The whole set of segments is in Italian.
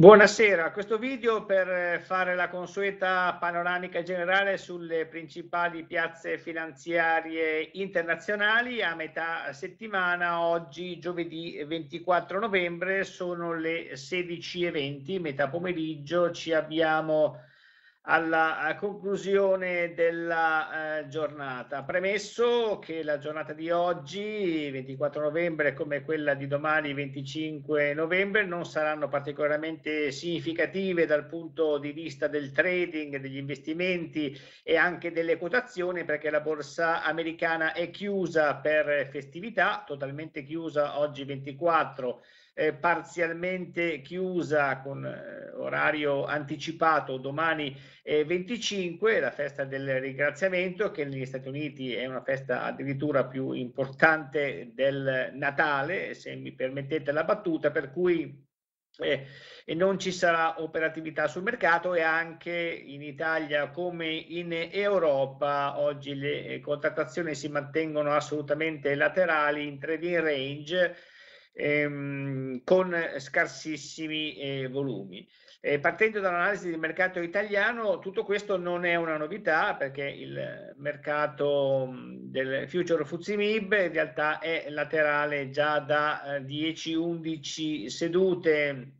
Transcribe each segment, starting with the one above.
Buonasera, questo video per eh, fare la consueta panoramica generale sulle principali piazze finanziarie internazionali a metà settimana, oggi giovedì 24 novembre sono le 16.20, metà pomeriggio ci abbiamo alla eh, conclusione della eh, giornata. Premesso che la giornata di oggi, 24 novembre, come quella di domani, 25 novembre, non saranno particolarmente significative dal punto di vista del trading, degli investimenti e anche delle quotazioni, perché la borsa americana è chiusa per festività, totalmente chiusa oggi 24 eh, parzialmente chiusa con eh, orario anticipato domani eh, 25, la festa del ringraziamento che negli Stati Uniti è una festa addirittura più importante del Natale, se mi permettete la battuta, per cui eh, e non ci sarà operatività sul mercato e anche in Italia come in Europa oggi le eh, contrattazioni si mantengono assolutamente laterali in trading range ehm, con scarsissimi eh, volumi. Eh, partendo dall'analisi del mercato italiano, tutto questo non è una novità perché il mercato mm, del future Fuzimib in realtà è laterale già da 10-11 eh, sedute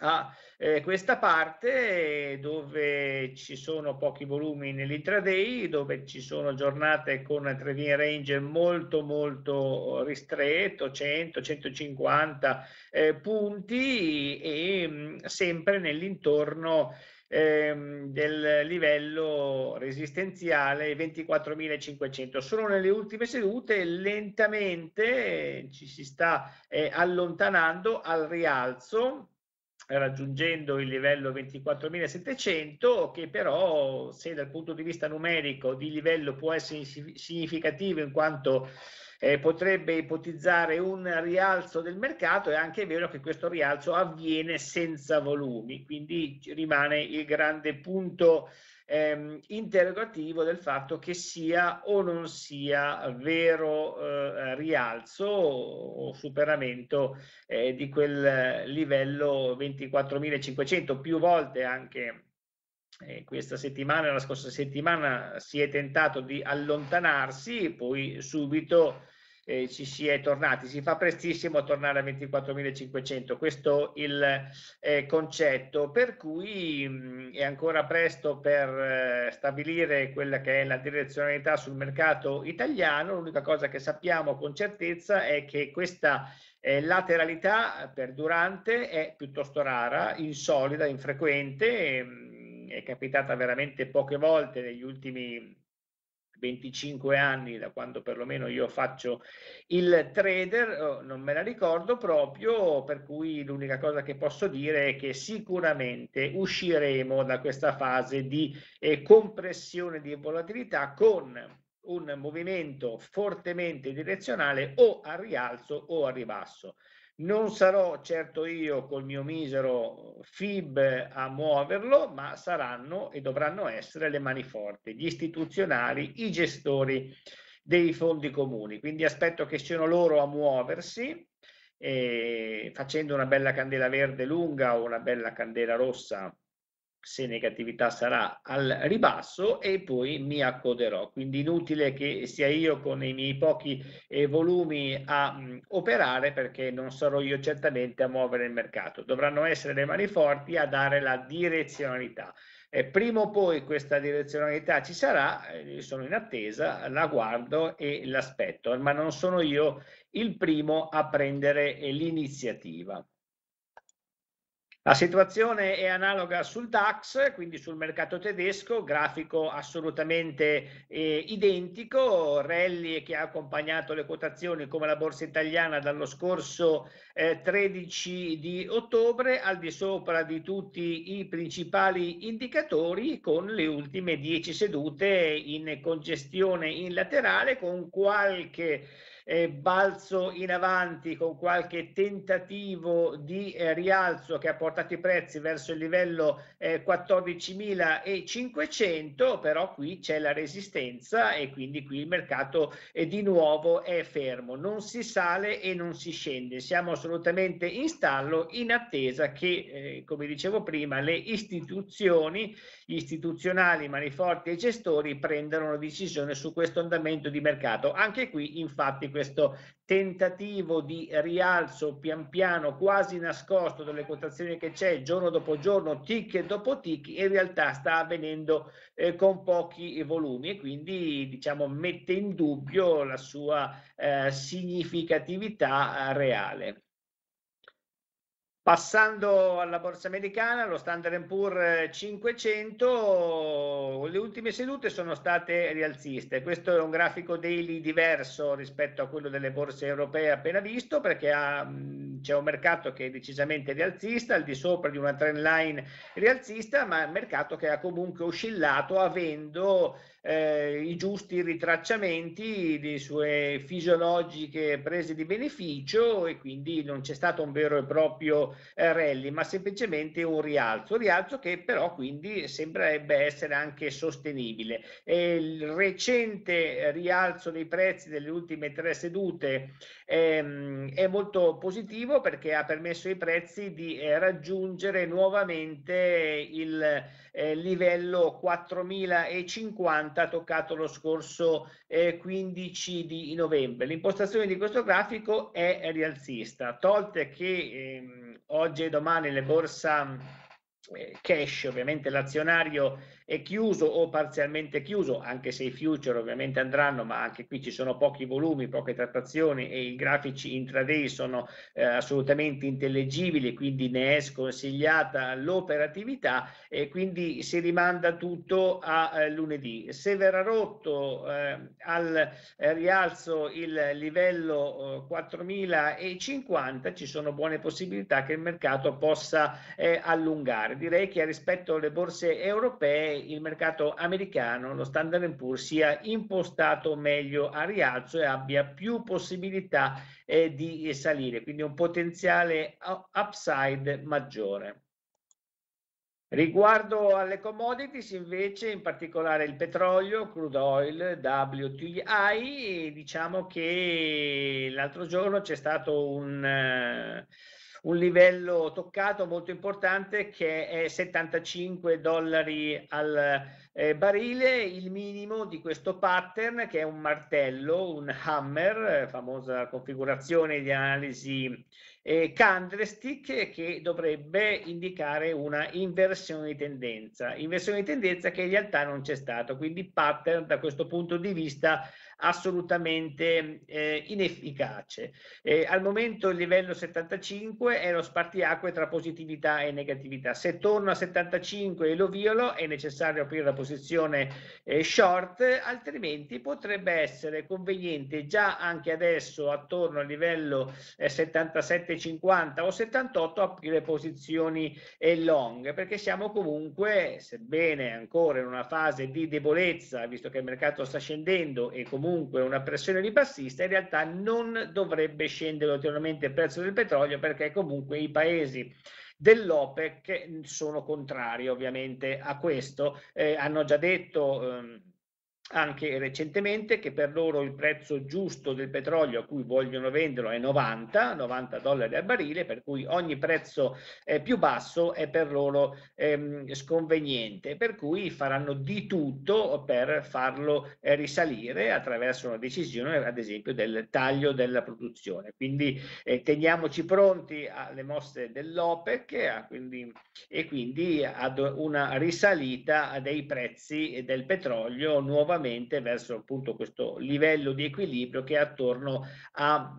a eh, questa parte dove ci sono pochi volumi nell'intraday, dove ci sono giornate con trading range molto molto ristretto, 100-150 eh, punti e mh, mm, sempre nell'intorno ehm, del livello resistenziale 24.500. Solo nelle ultime sedute lentamente ci si sta eh, allontanando al rialzo raggiungendo il livello 24.700 che però se dal punto di vista numerico di livello può essere significativo in quanto eh, potrebbe ipotizzare un rialzo del mercato, è anche vero che questo rialzo avviene senza volumi, quindi rimane il grande punto ehm, interrogativo del fatto che sia o non sia vero eh, rialzo o superamento eh, di quel livello 24.500 più volte anche eh, questa settimana la scorsa settimana si è tentato di allontanarsi poi subito eh, ci si è tornati. Si fa prestissimo a tornare a 24.500, questo il eh, concetto, per cui mh, mm, è ancora presto per eh, stabilire quella che è la direzionalità sul mercato italiano. L'unica cosa che sappiamo con certezza è che questa eh, lateralità perdurante è piuttosto rara, insolida, infrequente, mm, è capitata veramente poche volte negli ultimi anni, 25 anni da quando perlomeno io faccio il trader, oh, non me la ricordo proprio, per cui l'unica cosa che posso dire è che sicuramente usciremo da questa fase di eh, compressione di volatilità con un movimento fortemente direzionale o a rialzo o a ribasso. Non sarò certo io col mio misero FIB a muoverlo, ma saranno e dovranno essere le mani forti, gli istituzionali, i gestori dei fondi comuni. Quindi aspetto che siano loro a muoversi, eh, facendo una bella candela verde lunga o una bella candela rossa se negatività sarà al ribasso e poi mi accoderò quindi inutile che sia io con i miei pochi eh, volumi a mh, mm, operare perché non sarò io certamente a muovere il mercato dovranno essere le mani forti a dare la direzionalità eh, prima o poi questa direzionalità ci sarà, eh, sono in attesa, la guardo e l'aspetto, ma non sono io il primo a prendere eh, l'iniziativa. La situazione è analoga sul DAX, quindi sul mercato tedesco, grafico assolutamente eh, identico, rally che ha accompagnato le quotazioni come la borsa italiana dallo scorso eh, 13 di ottobre, al di sopra di tutti i principali indicatori con le ultime 10 sedute in congestione in laterale con qualche eh, balzo in avanti con qualche tentativo di eh, rialzo che ha portato i prezzi verso il livello eh, 14.500, però qui c'è la resistenza e quindi qui il mercato eh, di nuovo è fermo, non si sale e non si scende, siamo assolutamente in stallo in attesa che, eh, come dicevo prima, le istituzioni, gli istituzionali, maniforti e gestori prendano una decisione su questo andamento di mercato. Anche qui infatti questo tentativo di rialzo pian piano quasi nascosto delle quotazioni che c'è giorno dopo giorno, tick dopo tick, in realtà sta avvenendo eh, con pochi volumi e quindi diciamo mette in dubbio la sua eh, significatività eh, reale. Passando alla borsa americana, lo Standard Poor's 500, eh, le ultime sedute sono state rialziste. Questo è un grafico daily diverso rispetto a quello delle borse europee appena visto perché ha mm, c'è un mercato che è decisamente rialzista, al di sopra di una trend line rialzista, ma un mercato che ha comunque oscillato avendo eh, i giusti ritracciamenti di sue fisiologiche prese di beneficio e quindi non c'è stato un vero e proprio eh, rally, ma semplicemente un rialzo, un rialzo che però quindi sembrerebbe essere anche sostenibile. E il recente rialzo dei prezzi delle ultime tre sedute ehm, è molto positivo positivo perché ha permesso ai prezzi di eh, raggiungere nuovamente il eh, livello 4050 toccato lo scorso eh, 15 di novembre. L'impostazione di questo grafico è rialzista, tolte che ehm, oggi e domani le borsa eh, cash, ovviamente l'azionario è chiuso o parzialmente chiuso, anche se i future ovviamente andranno, ma anche qui ci sono pochi volumi, poche trattazioni e i grafici intraday sono eh, assolutamente intellegibili, quindi ne è sconsigliata l'operatività e quindi si rimanda tutto a eh, lunedì. Se verrà rotto eh, al eh, rialzo il livello 4050 eh, ci sono buone possibilità che il mercato possa eh, allungare. Direi che rispetto alle borse europee il mercato americano, lo Standard Poor's, sia impostato meglio a rialzo e abbia più possibilità eh, di salire, quindi un potenziale uh, upside maggiore. Riguardo alle commodities invece, in particolare il petrolio, crude oil, WTI, diciamo che l'altro giorno c'è stato un... Eh, un livello toccato molto importante che è 75 dollari al eh, barile, il minimo di questo pattern che è un martello, un hammer, eh, famosa configurazione di analisi eh, candlestick che dovrebbe indicare una inversione di tendenza, inversione di tendenza che in realtà non c'è stato, quindi pattern da questo punto di vista assolutamente eh, inefficace. Eh, al momento il livello 75 è lo spartiacque tra positività e negatività. Se torno a 75 e lo violo è necessario aprire la posizione eh, short, altrimenti potrebbe essere conveniente già anche adesso attorno al livello 77 eh, 50 o 78 aprire posizioni e long perché siamo comunque sebbene ancora in una fase di debolezza visto che il mercato sta scendendo e comunque una pressione ribassista in realtà non dovrebbe scendere ulteriormente il prezzo del petrolio perché comunque i paesi dell'OPEC sono contrari ovviamente a questo eh, hanno già detto ehm, anche recentemente che per loro il prezzo giusto del petrolio a cui vogliono venderlo è 90, 90 dollari al barile, per cui ogni prezzo eh, più basso è per loro ehm, sconveniente, per cui faranno di tutto per farlo eh, risalire attraverso una decisione ad esempio del taglio della produzione. Quindi eh, teniamoci pronti alle mosse dell'OPEC e quindi ad una risalita dei prezzi del petrolio nuovamente nuovamente verso appunto questo livello di equilibrio che è attorno a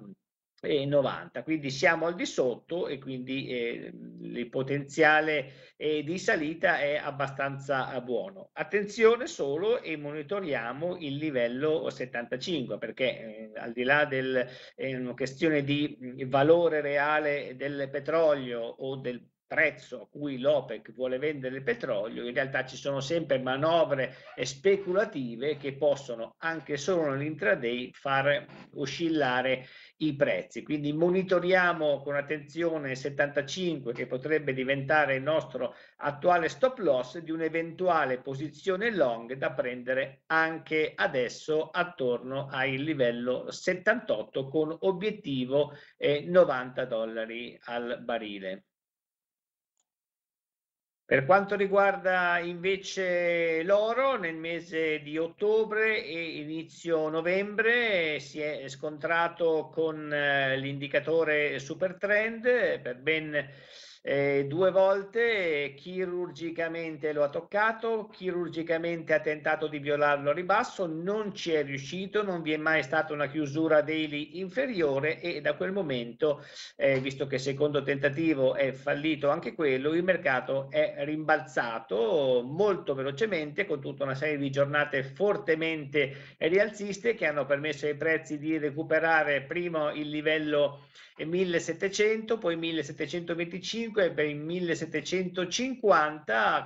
90, eh, quindi siamo al di sotto e quindi eh, il potenziale eh, di salita è abbastanza eh, buono. Attenzione solo e monitoriamo il livello 75 perché eh, al di là del eh, una questione di mm, valore reale del petrolio o del prezzo a cui l'OPEC vuole vendere il petrolio, in realtà ci sono sempre manovre speculative che possono anche solo nell'intraday far oscillare i prezzi. Quindi monitoriamo con attenzione 75 che potrebbe diventare il nostro attuale stop loss di un'eventuale posizione long da prendere anche adesso attorno al livello 78 con obiettivo 90 eh, dollari al barile. Per quanto riguarda invece l'oro, nel mese di ottobre e inizio novembre si è scontrato con eh, l'indicatore Supertrend eh, per ben eh, due volte chirurgicamente lo ha toccato, chirurgicamente ha tentato di violarlo a ribasso, non ci è riuscito, non vi è mai stata una chiusura daily inferiore e da quel momento, eh, visto che il secondo tentativo è fallito anche quello, il mercato è rimbalzato molto velocemente con tutta una serie di giornate fortemente rialziste che hanno permesso ai prezzi di recuperare prima il livello 1700, poi 1725, 2005 ebbe i 1750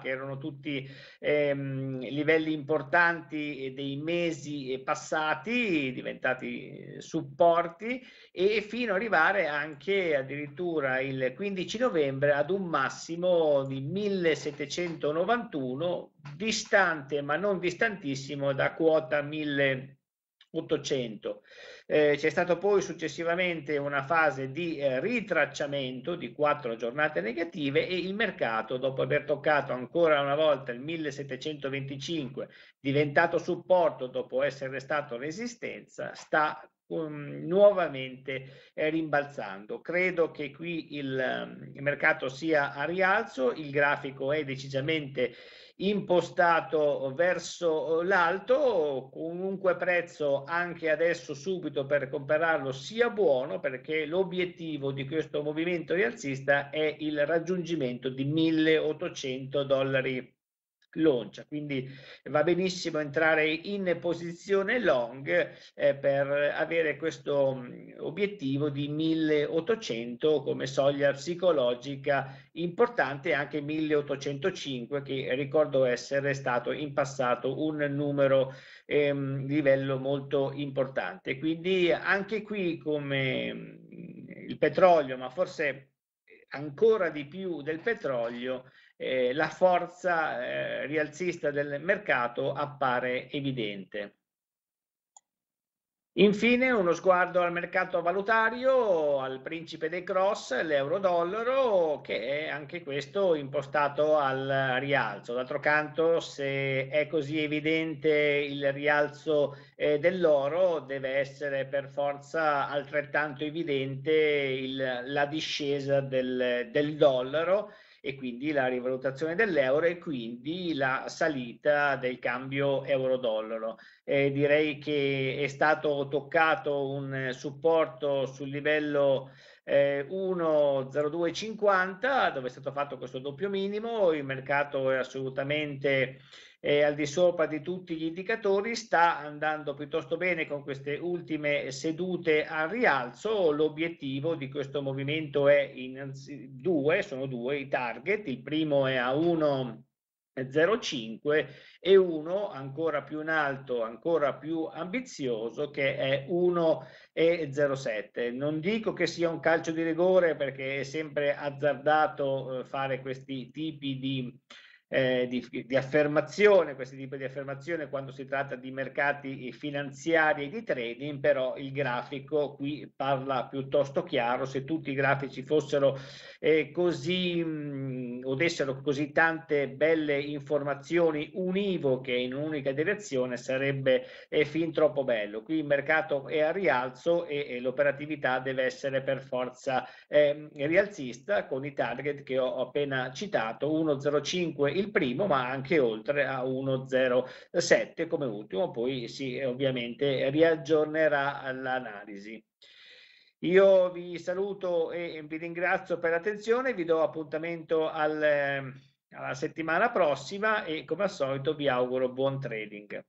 che erano tutti ehm, livelli importanti eh, dei mesi eh, passati diventati eh, supporti e fino ad arrivare anche addirittura il 15 novembre ad un massimo di 1791 distante ma non distantissimo da quota 1800. Eh, c'è stata poi successivamente una fase di eh, ritracciamento di quattro giornate negative e il mercato, dopo aver toccato ancora una volta il 1725, diventato supporto dopo essere stato resistenza, sta Um, nuovamente eh, rimbalzando. Credo che qui il, ehm, il mercato sia a rialzo, il grafico è decisamente impostato verso l'alto, comunque prezzo anche adesso subito per comprarlo sia buono perché l'obiettivo di questo movimento rialzista è il raggiungimento di 1800 dollari launch, quindi va benissimo entrare in posizione long eh, per avere questo mm, obiettivo di 1800 come soglia psicologica importante anche 1805 che ricordo essere stato in passato un numero ehm, livello molto importante quindi anche qui come mm, il petrolio ma forse eh, ancora di più del petrolio eh, la forza eh, rialzista del mercato appare evidente. Infine uno sguardo al mercato valutario, al principe dei cross, l'euro-dollaro, che è anche questo impostato al rialzo. D'altro canto, se è così evidente il rialzo eh, dell'oro, deve essere per forza altrettanto evidente il, la discesa del, del dollaro, e quindi la rivalutazione dell'euro e quindi la salita del cambio euro-dollaro. Eh, direi che è stato toccato un eh, supporto sul livello eh, 1,0250 dove è stato fatto questo doppio minimo, il mercato è assolutamente eh, al di sopra di tutti gli indicatori, sta andando piuttosto bene con queste ultime sedute al rialzo. L'obiettivo di questo movimento è innanzi- due, sono due i target, il primo è a 1,05 e uno ancora più in alto, ancora più ambizioso che è 1,07. Non dico che sia un calcio di rigore perché è sempre azzardato eh, fare questi tipi di eh, di, di, affermazione, questi tipi di affermazione quando si tratta di mercati eh, finanziari e di trading, però il grafico qui parla piuttosto chiaro, se tutti i grafici fossero eh, così mh, o dessero così tante belle informazioni univoche in un'unica direzione sarebbe eh, fin troppo bello. Qui il mercato è a rialzo e, e l'operatività deve essere per forza ehm, rialzista con i target che ho appena citato, 1,05 il primo, ma anche oltre a 1,07 come ultimo, poi si ovviamente riaggiornerà l'analisi. Io vi saluto e vi ringrazio per l'attenzione, vi do appuntamento al, alla settimana prossima e come al solito vi auguro buon trading.